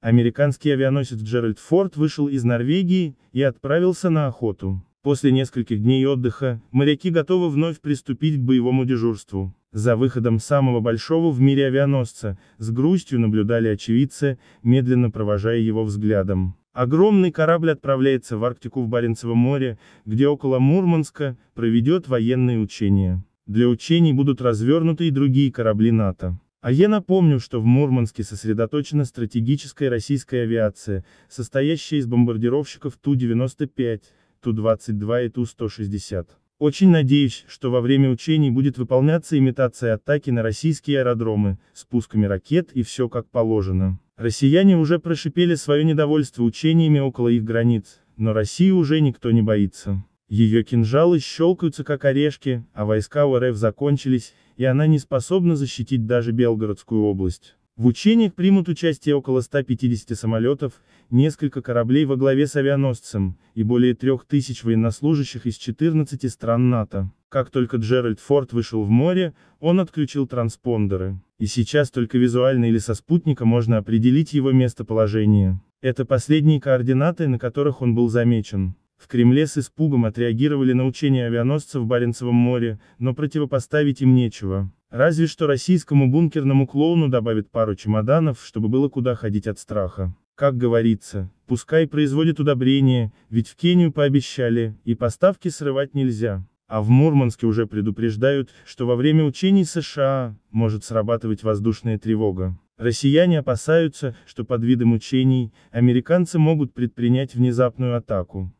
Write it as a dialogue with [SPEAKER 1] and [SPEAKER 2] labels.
[SPEAKER 1] Американский авианосец Джеральд Форд вышел из Норвегии и отправился на охоту. После нескольких дней отдыха, моряки готовы вновь приступить к боевому дежурству. За выходом самого большого в мире авианосца, с грустью наблюдали очевидцы, медленно провожая его взглядом. Огромный корабль отправляется в Арктику в Баренцевом море, где около Мурманска проведет военные учения. Для учений будут развернуты и другие корабли НАТО. А я напомню, что в Мурманске сосредоточена стратегическая российская авиация, состоящая из бомбардировщиков Ту-95, Ту-22 и Ту-160. Очень надеюсь, что во время учений будет выполняться имитация атаки на российские аэродромы, спусками ракет и все как положено. Россияне уже прошипели свое недовольство учениями около их границ, но России уже никто не боится. Ее кинжалы щелкаются как орешки, а войска у РФ закончились, и она не способна защитить даже Белгородскую область. В учениях примут участие около 150 самолетов, несколько кораблей во главе с авианосцем, и более 3000 военнослужащих из 14 стран НАТО. Как только Джеральд Форд вышел в море, он отключил транспондеры. И сейчас только визуально или со спутника можно определить его местоположение. Это последние координаты, на которых он был замечен. В Кремле с испугом отреагировали на учения авианосцев в Баренцевом море, но противопоставить им нечего. Разве что российскому бункерному клоуну добавят пару чемоданов, чтобы было куда ходить от страха. Как говорится, пускай производят удобрения, ведь в Кению пообещали, и поставки срывать нельзя. А в Мурманске уже предупреждают, что во время учений США может срабатывать воздушная тревога. Россияне опасаются, что под видом учений, американцы могут предпринять внезапную атаку.